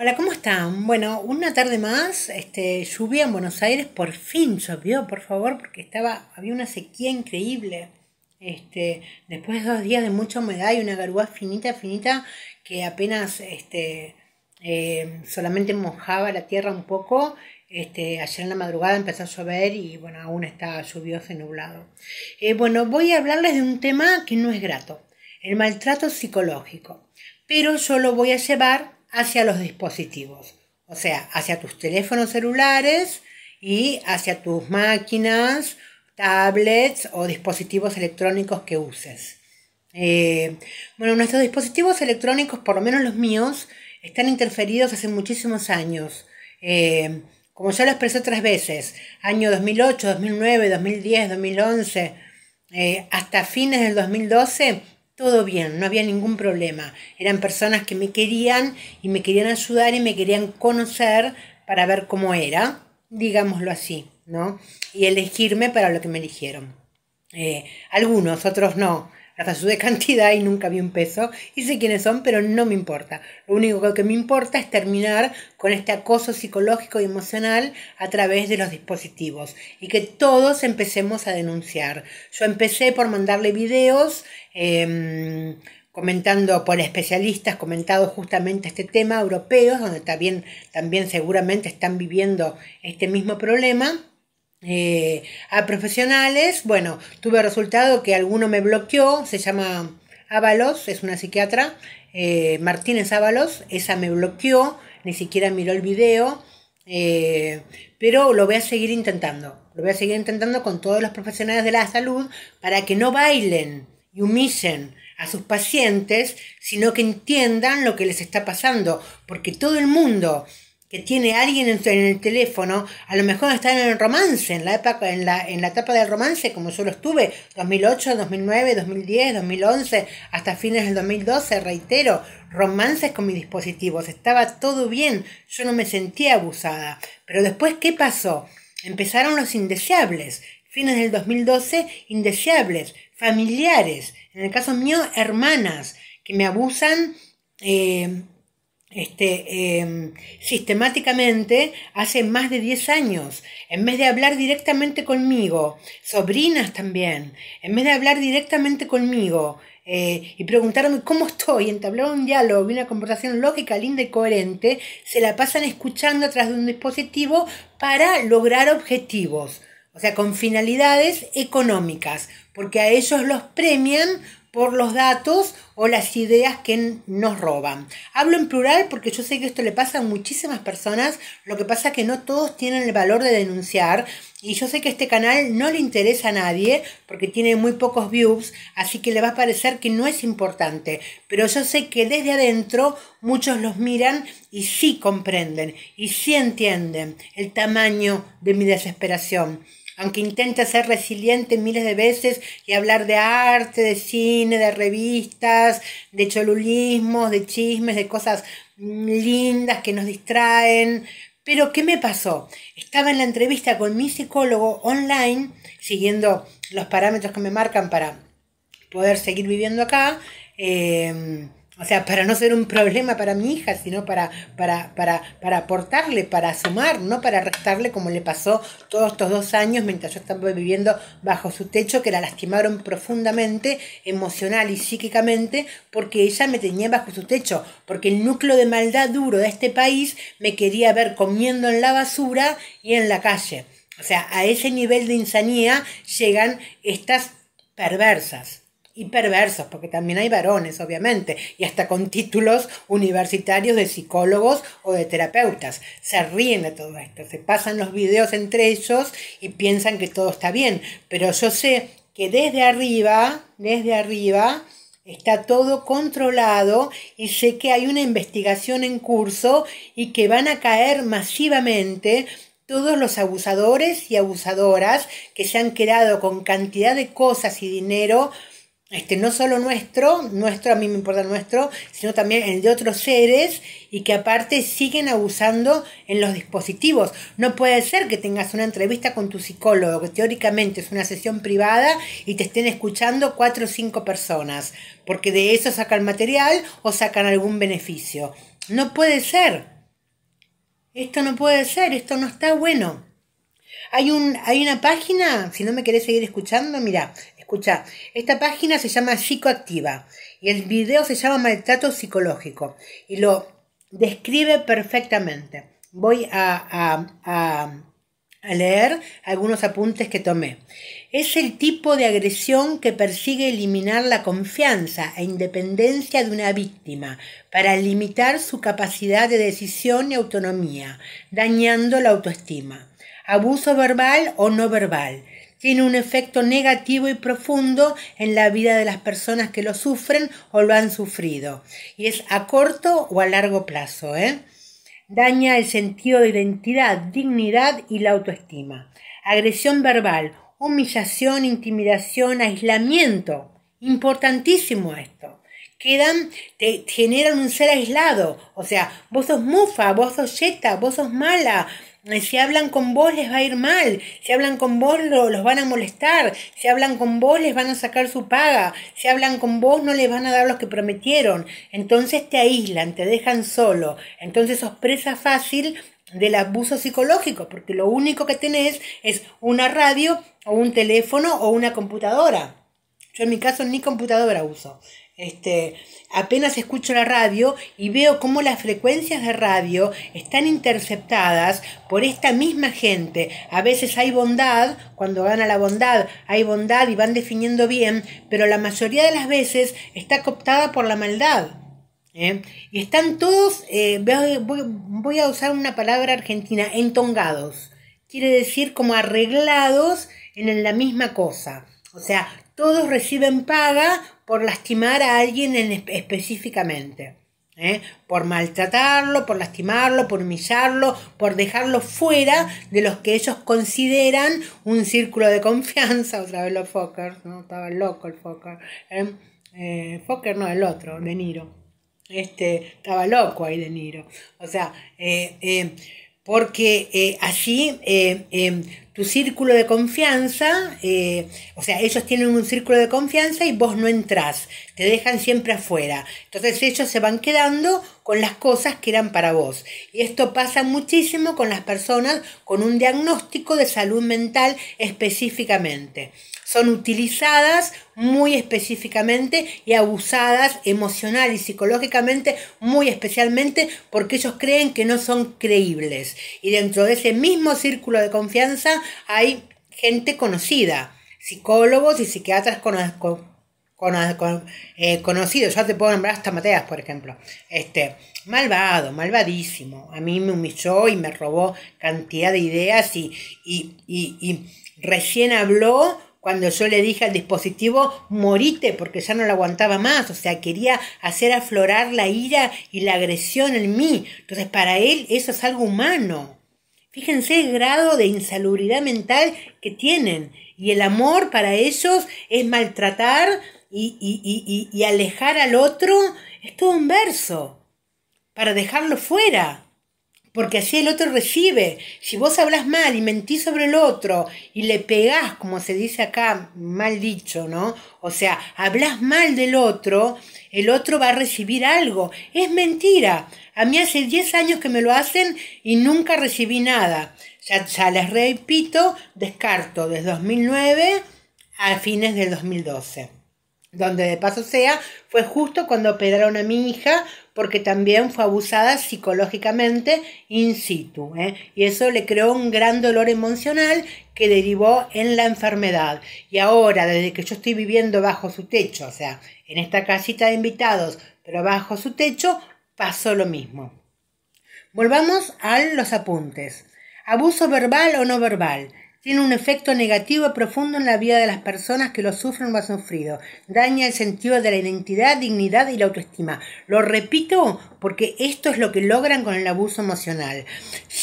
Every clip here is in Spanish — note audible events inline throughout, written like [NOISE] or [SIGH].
Hola, ¿cómo están? Bueno, una tarde más, este, lluvia en Buenos Aires, por fin llovió, por favor, porque estaba, había una sequía increíble. Este, después de dos días de mucha humedad y una garúa finita, finita, que apenas este, eh, solamente mojaba la tierra un poco, este, ayer en la madrugada empezó a llover y bueno, aún está lluvioso y nublado. Eh, bueno, voy a hablarles de un tema que no es grato, el maltrato psicológico, pero yo lo voy a llevar hacia los dispositivos, o sea, hacia tus teléfonos celulares y hacia tus máquinas, tablets o dispositivos electrónicos que uses. Eh, bueno, nuestros dispositivos electrónicos, por lo menos los míos, están interferidos hace muchísimos años. Eh, como ya lo expresé otras veces, año 2008, 2009, 2010, 2011, hasta fines del 2012, todo bien, no había ningún problema. Eran personas que me querían y me querían ayudar y me querían conocer para ver cómo era, digámoslo así, ¿no? Y elegirme para lo que me eligieron. Eh, algunos, otros no, hasta de cantidad y nunca vi un peso. Y sé quiénes son, pero no me importa. Lo único que me importa es terminar con este acoso psicológico y emocional a través de los dispositivos y que todos empecemos a denunciar. Yo empecé por mandarle videos. Em, comentando por especialistas, comentado justamente este tema, europeos, donde también, también seguramente están viviendo este mismo problema. Eh, a profesionales. Bueno, tuve resultado que alguno me bloqueó, se llama Ábalos, es una psiquiatra, eh, Martínez Ábalos, esa me bloqueó, ni siquiera miró el video, eh, pero lo voy a seguir intentando, lo voy a seguir intentando con todos los profesionales de la salud para que no bailen y humillen a sus pacientes, sino que entiendan lo que les está pasando, porque todo el mundo que tiene alguien en, el teléfono, a lo mejor está en el romance, en la, época, en, la, en la etapa del romance, como yo lo estuve, 2008, 2009, 2010, 2011, hasta fines del 2012, reitero, romances con mis dispositivos, estaba todo bien, yo no me sentía abusada. Pero después, ¿qué pasó? Empezaron los indeseables, fines del 2012, indeseables, familiares, en el caso mío, hermanas, que me abusan. Eh, este, em, sistemáticamente hace más de 10 años, en vez de hablar directamente conmigo, sobrinas también, en vez de hablar directamente conmigo eh, y preguntarme cómo estoy, entablar un diálogo y una conversación lógica, linda y coherente, se la pasan escuchando atrás de un dispositivo para lograr objetivos, o sea, con finalidades económicas, porque a ellos los premian por los datos o las ideas que nos roban. Hablo en plural porque yo sé que esto le pasa a muchísimas personas, lo que pasa es que no todos tienen el valor de denunciar y yo sé que este canal no le interesa a nadie porque tiene muy pocos views, así que le va a parecer que no es importante, pero yo sé que desde adentro muchos los miran y sí comprenden y sí entienden el tamaño de mi desesperación aunque intente ser resiliente miles de veces y hablar de arte, de cine, de revistas, de cholulismos, de chismes, de cosas lindas que nos distraen. Pero, ¿qué me pasó? Estaba en la entrevista con mi psicólogo online, siguiendo los parámetros que me marcan para poder seguir viviendo acá. Eh, o sea, para no ser un problema para mi hija, sino para, para, para, para aportarle, para sumar, no para restarle como le pasó todos estos dos años mientras yo estaba viviendo bajo su techo, que la lastimaron profundamente, emocional y psíquicamente, porque ella me tenía bajo su techo, porque el núcleo de maldad duro de este país me quería ver comiendo en la basura y en la calle. O sea, a ese nivel de insanía llegan estas perversas y perversos, porque también hay varones, obviamente, y hasta con títulos universitarios de psicólogos o de terapeutas. Se ríen de todo esto, se pasan los videos entre ellos y piensan que todo está bien, pero yo sé que desde arriba, desde arriba, Está todo controlado y sé que hay una investigación en curso y que van a caer masivamente todos los abusadores y abusadoras que se han quedado con cantidad de cosas y dinero este, no solo nuestro, nuestro, a mí me importa nuestro, sino también el de otros seres y que aparte siguen abusando en los dispositivos. No puede ser que tengas una entrevista con tu psicólogo, que teóricamente es una sesión privada y te estén escuchando cuatro o cinco personas, porque de eso sacan material o sacan algún beneficio. No puede ser. Esto no puede ser, esto no está bueno. Hay, un, hay una página, si no me querés seguir escuchando, mira, Escucha, esta página se llama Psicoactiva y el video se llama Maltrato Psicológico y lo describe perfectamente. Voy a, a leer algunos apuntes que tomé. Es el tipo de agresión que persigue eliminar la confianza e independencia de una víctima para limitar su capacidad de decisión y autonomía, dañando la autoestima. Abuso verbal o no verbal tiene un efecto negativo y profundo en la vida de las personas que lo sufren o lo han sufrido. Y es a corto o a largo plazo. ¿eh? Daña el sentido de identidad, dignidad y la autoestima. Agresión verbal, humillación, intimidación, aislamiento. Importantísimo esto. Quedan, te generan un ser aislado. O sea, vos sos mufa, vos sos yeta, vos sos mala, si hablan con vos les va a ir mal, si hablan con vos los van a molestar, si hablan con vos les van a sacar su paga, si hablan con vos no les van a dar los que prometieron, entonces te aíslan, te dejan solo, entonces sos presa fácil del abuso psicológico, porque lo único que tenés es una radio o un teléfono o una computadora. Yo en mi caso ni computadora uso. Este, apenas escucho la radio y veo cómo las frecuencias de radio están interceptadas por esta misma gente. A veces hay bondad, cuando gana la bondad, hay bondad y van definiendo bien, pero la mayoría de las veces está cooptada por la maldad. ¿eh? Y están todos, eh, voy, voy a usar una palabra argentina, entongados. Quiere decir como arreglados en la misma cosa. O sea, todos reciben paga por lastimar a alguien específicamente. ¿eh? Por maltratarlo, por lastimarlo, por humillarlo, por dejarlo fuera de los que ellos consideran un círculo de confianza. [LAUGHS] Otra vez los Fokker, ¿no? estaba loco el Fokker. ¿eh? ¿eh? Fokker no, el otro, De Niro. Este, estaba loco ahí De Niro. O sea, eh, porque así tu círculo de confianza, eh, o sea, ellos tienen un círculo de confianza y vos no entrás, te dejan siempre afuera. Entonces ellos se van quedando con las cosas que eran para vos. Y esto pasa muchísimo con las personas con un diagnóstico de salud mental específicamente. Son utilizadas muy específicamente y abusadas emocional y psicológicamente muy especialmente porque ellos creen que no son creíbles. Y dentro de ese mismo círculo de confianza hay gente conocida, psicólogos y psiquiatras eh, conocidos. yo te puedo nombrar hasta Mateas, por ejemplo, este, malvado, malvadísimo, a mí me humilló y me robó cantidad de ideas y, y, y, y recién habló cuando yo le dije al dispositivo, morite, porque ya no lo aguantaba más, o sea, quería hacer aflorar la ira y la agresión en mí, entonces para él eso es algo humano. Fíjense el grado de insalubridad mental que tienen. Y el amor para ellos es maltratar y, y, y, y alejar al otro. Es todo un verso para dejarlo fuera porque así el otro recibe. Si vos hablas mal y mentís sobre el otro y le pegás, como se dice acá, mal dicho, ¿no? O sea, hablas mal del otro, el otro va a recibir algo. Es mentira. A mí hace 10 años que me lo hacen y nunca recibí nada. Ya, ya les repito, descarto desde 2009 a fines del 2012 donde de paso sea, fue justo cuando operaron a mi hija porque también fue abusada psicológicamente in situ. ¿eh? Y eso le creó un gran dolor emocional que derivó en la enfermedad. Y ahora, desde que yo estoy viviendo bajo su techo, o sea, en esta casita de invitados, pero bajo su techo, pasó lo mismo. Volvamos a los apuntes. Abuso verbal o no verbal. Tiene un efecto negativo profundo en la vida de las personas que lo sufren o han sufrido. Daña el sentido de la identidad, dignidad y la autoestima. Lo repito porque esto es lo que logran con el abuso emocional.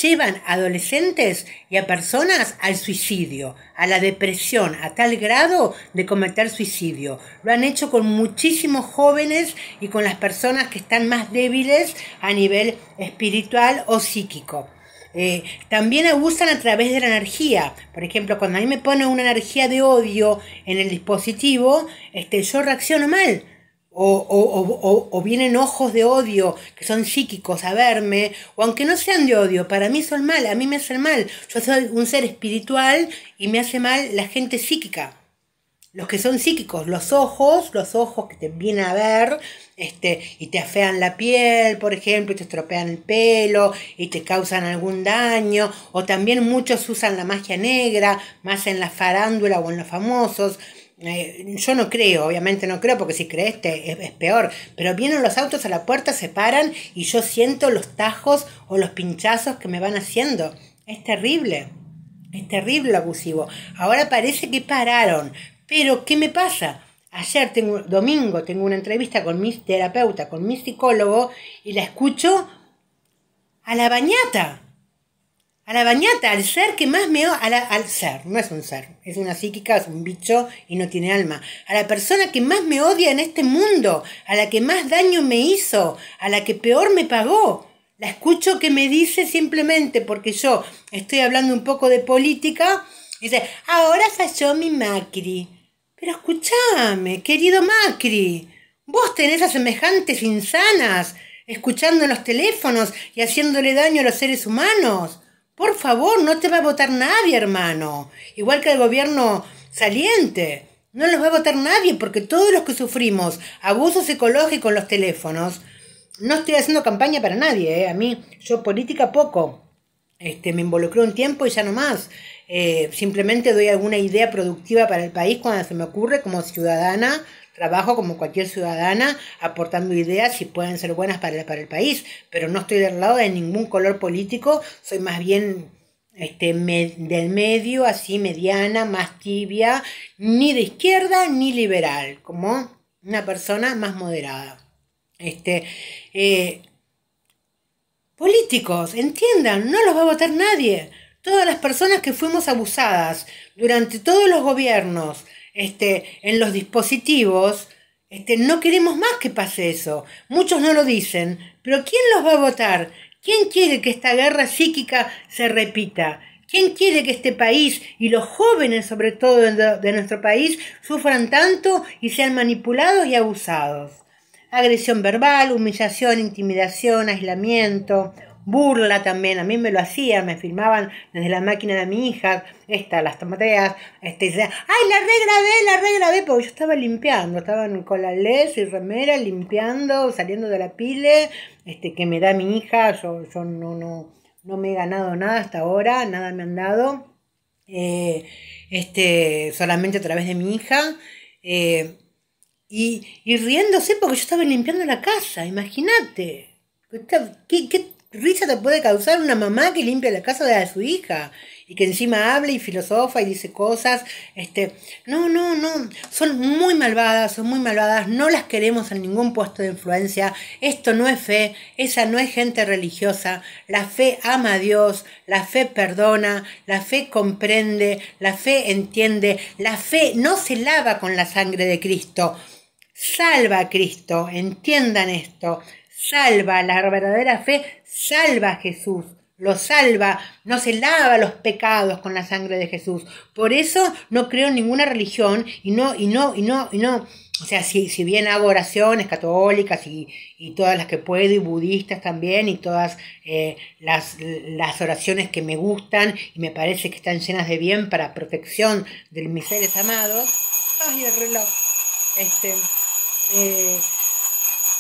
Llevan a adolescentes y a personas al suicidio, a la depresión, a tal grado de cometer suicidio. Lo han hecho con muchísimos jóvenes y con las personas que están más débiles a nivel espiritual o psíquico. Eh, también abusan a través de la energía. Por ejemplo, cuando a mí me pone una energía de odio en el dispositivo, este, yo reacciono mal. O, o, vienen ojos de odio que son psíquicos a verme, o aunque no sean de odio, para mí son mal, a mí me hacen mal. Yo soy un ser espiritual y me hace mal la gente psíquica los que son psíquicos, los ojos, los ojos que te vienen a ver este, y te afean la piel, por ejemplo, y te estropean el pelo y te causan algún daño, o también muchos usan la magia negra, más en la farándula o en los famosos. Eh, yo no creo, obviamente no creo, porque si crees te, es, es, peor, pero vienen los autos a la puerta, se paran y yo siento los tajos o los pinchazos que me van haciendo. Es terrible. Es terrible abusivo. Ahora parece que pararon, pero, ¿qué me pasa? Ayer tengo, domingo, tengo una entrevista con mi terapeuta, con mi psicólogo, y la escucho a la bañata. A la bañata, al ser que más me... A la, al ser, no es un ser, es una psíquica, es un bicho y no tiene alma. A la persona que más me odia en este mundo, a la que más daño me hizo, a la que peor me pagó. La escucho que me dice simplemente porque yo estoy hablando un poco de política. Dice, ahora falló mi Macri. Pero escúchame, querido Macri, vos tenés a semejantes insanas escuchando los teléfonos y haciéndole daño a los seres humanos. Por favor, no te va a votar nadie, hermano. Igual que el gobierno saliente. No los va a votar nadie porque todos los que sufrimos abusos ecológicos en los teléfonos, no estoy haciendo campaña para nadie, eh, a mí, yo política poco, este, me involucré un tiempo y ya no más. Eh, simplemente doy alguna idea productiva para el país cuando se me ocurre como ciudadana. Trabajo como cualquier ciudadana aportando ideas si pueden ser buenas para, el, para el país, pero no estoy del lado de ningún color político, soy más bien este, del medio, así mediana, más tibia, ni de izquierda ni liberal, como una persona más moderada. Este, eh, Políticos, entiendan, no los va a votar nadie. Todas las personas que fuimos abusadas durante todos los gobiernos, este, en los dispositivos, este, no queremos más que pase eso. Muchos no lo dicen, pero ¿quién los va a votar? ¿Quién quiere que esta guerra psíquica se repita? ¿Quién quiere que este país y los jóvenes, sobre todo de nuestro país, sufran tanto y sean manipulados y abusados? agresión verbal, humillación, intimidación, aislamiento, burla también, a mí me lo hacían, me filmaban desde la máquina de mi hija, esta, las tomateas, este, ay, la regrabé, la regrabé, porque yo estaba limpiando, estaban con la les y remera, limpiando, saliendo de la pile, este, que me da mi hija, yo, no, me he ganado nada hasta ahora, nada me han dado, eh, este, solamente a través de mi hija, eh, y, riéndose porque yo estaba limpiando la casa, imagínate. ¿Qué, risa te puede causar una mamá que limpia la casa de su hija y que encima habla y filosofa y dice cosas? Este, no, no, no, son muy malvadas, son muy malvadas, no las queremos en ningún puesto de influencia, esto no es fe, esa no es gente religiosa, la fe ama a Dios, la fe perdona, la fe comprende, la fe entiende, la fe no se lava con la sangre de Cristo salva a Cristo, entiendan esto, salva la verdadera fe, salva a Jesús, lo salva, no se lava los pecados con la sangre de Jesús. Por eso no creo en ninguna religión y no, y no, y no, y no. O sea, si, si bien hago oraciones católicas y, todas las que puedo, y budistas también, y todas eh, las, las, oraciones que me gustan y me parece que están llenas de bien para protección de mis seres amados. Ay, el reloj. Este. Eh,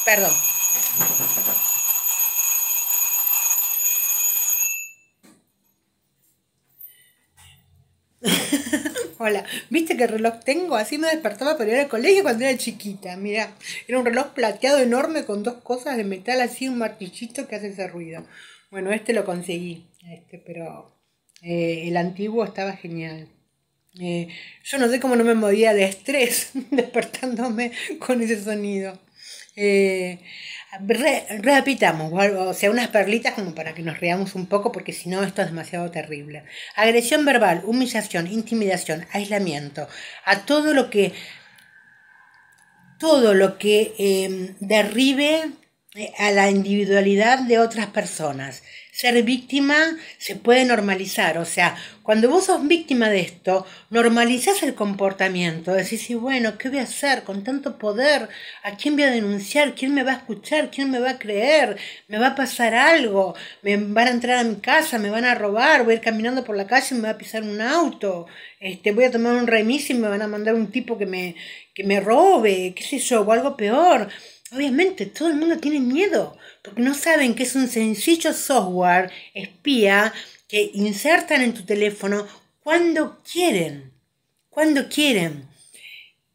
perdón. [LAUGHS] Hola, ¿viste qué reloj tengo? Así me despertaba para ir al colegio cuando era chiquita. Mira, era un reloj plateado enorme con dos cosas de metal así, un martillito que hace ese ruido. Bueno, este lo conseguí, este, pero eh, el antiguo estaba genial. Eh, yo no sé cómo no me movía de estrés [LAUGHS] despertándome con ese sonido. Eh, repitamos, o sea, unas perlitas como para que nos reamos un poco, porque si no, esto es demasiado terrible. Agresión verbal, humillación, intimidación, aislamiento, a todo lo que. Todo lo que em, derribe a la individualidad de otras personas. Ser víctima se puede normalizar, o sea, cuando vos sos víctima de esto, normalizás el comportamiento, decís, bueno, ¿qué voy a hacer con tanto poder? ¿A quién voy a denunciar? ¿Quién me va a escuchar? ¿Quién me va a creer? ¿Me va a pasar algo? ¿Me van a entrar a mi casa? ¿Me van a robar? ¿Voy a ir caminando por la calle y me va a pisar un auto? Este, ¿Voy a tomar un remis y me van a mandar un tipo que me, que me robe? ¿Qué sé yo? ¿O algo peor? Obviamente, todo el mundo tiene miedo, porque no saben que es un sencillo software espía que insertan en tu teléfono cuando quieren. Cuando quieren.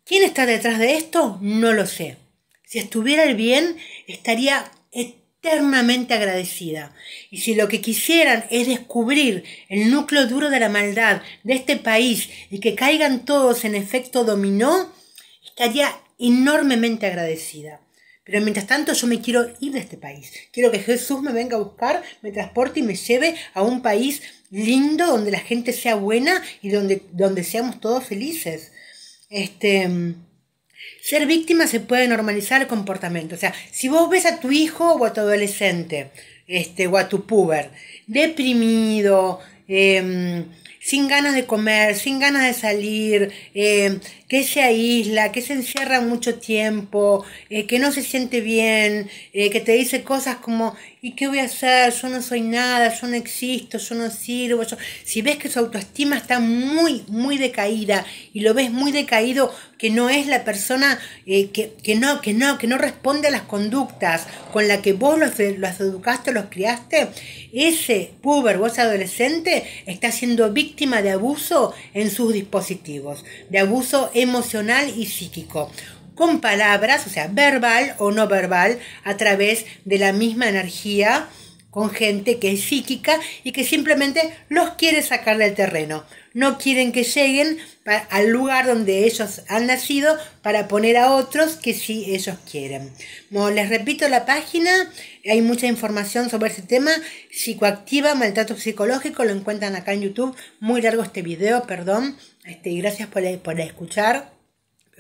¿Quién está detrás de esto? No lo sé. Si estuviera el bien, estaría eternamente agradecida. Y si lo que quisieran es descubrir el núcleo duro de la maldad de este país y que caigan todos en efecto dominó, estaría enormemente agradecida. Pero mientras tanto yo me quiero ir de este país. Quiero que Jesús me venga a buscar, me transporte y me lleve a un país lindo donde la gente sea buena y donde, donde seamos todos felices. Este, ser víctima se puede normalizar el comportamiento. O sea, si vos ves a tu hijo o a tu adolescente este, o a tu puber deprimido, em, sin ganas de comer, sin ganas de salir, em, que se aísla, que se encierra mucho tiempo, eh, que no se siente bien, eh, que te dice cosas como, ¿y qué voy a hacer? Yo no soy nada, yo no existo, yo no sirvo. Si ves que su autoestima está muy, muy decaída y lo ves muy decaído, que no es la persona eh, que, no, que no, que no responde a las conductas con las que vos los, los educaste, los criaste, ese puber vos adolescente está siendo víctima de abuso en sus dispositivos, de abuso emocional y psíquico con palabras, o sea, verbal o no verbal, a través de la misma energía, con gente que es psíquica y que simplemente los quiere sacar del terreno no quieren que lleguen al lugar donde ellos han nacido para poner a otros que sí ellos quieren. les repito la página, hay mucha información sobre ese tema, psicoactiva, maltrato psicológico, lo encuentran acá en YouTube, muy largo este video, perdón, este, gracias por, por escuchar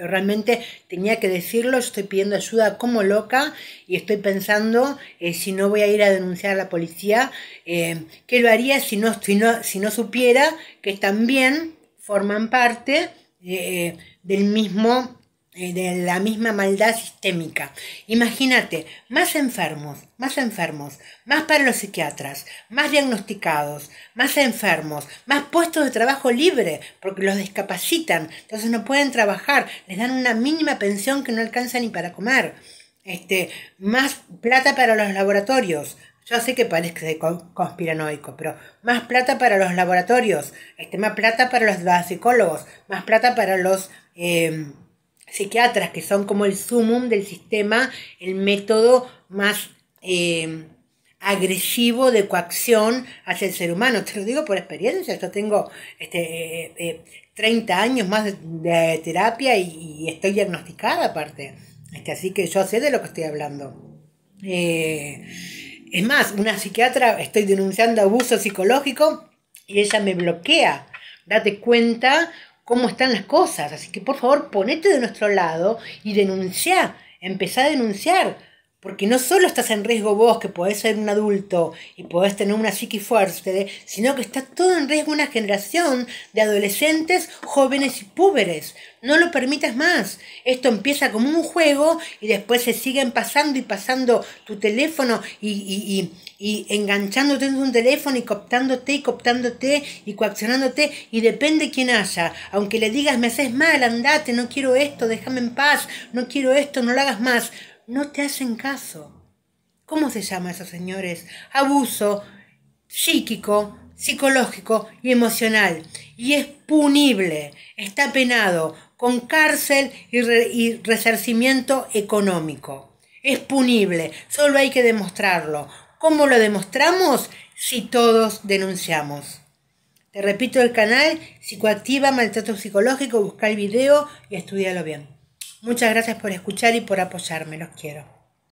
realmente tenía que decirlo, estoy pidiendo ayuda como loca y estoy pensando eh, si no voy a ir a denunciar a la policía, eh, qué lo haría si no, no, si no supiera que también forman parte eh, del mismo eh, de la misma maldad sistémica. Imagínate, más enfermos, más enfermos, más para los psiquiatras, más diagnosticados, más enfermos, más puestos de trabajo libre, porque los discapacitan, entonces no pueden trabajar, les dan una mínima pensión que no alcanza ni para comer. Este, más plata para los laboratorios, yo sé que parece conspiranoico, pero más plata para los laboratorios, este, más plata para los, psicólogos, más plata para los eh, psiquiatras, que son como el sumum del sistema, el método más eh, agresivo de coacción hacia el ser humano. Te lo digo por experiencia, yo tengo 30 este, eh, eh, años más de, terapia y, estoy diagnosticada aparte. Este, así que yo sé de lo que estoy hablando. es más, una psiquiatra, estoy denunciando abuso psicológico y ella me bloquea. Date cuenta cómo están las cosas. Así que por favor ponete de nuestro lado y denuncia, empezá a denunciar porque no solo estás en riesgo vos, que podés ser un adulto y podés tener una psiqui fuerte, sino que está todo en riesgo una generación de adolescentes, jóvenes y púberes. No lo permitas más. Esto empieza como un juego y después se siguen pasando y pasando tu teléfono y, y, y, y enganchándote en un teléfono y cooptándote y cooptándote y coaccionándote. Y depende quién haya. Aunque le digas, me haces mal, andate, no quiero esto, déjame en paz, no quiero esto, no lo hagas más no te hacen caso. ¿Cómo se llama eso, señores? Abuso psíquico, psicológico y emocional. Y es punible, está penado con cárcel y, resarcimiento económico. Es punible, solo hay que demostrarlo. ¿Cómo lo demostramos? Si todos denunciamos. Te repito el canal, psicoactiva, maltrato psicológico, busca el video y estudialo bien. Muchas gracias por escuchar y por apoyarme. Los quiero.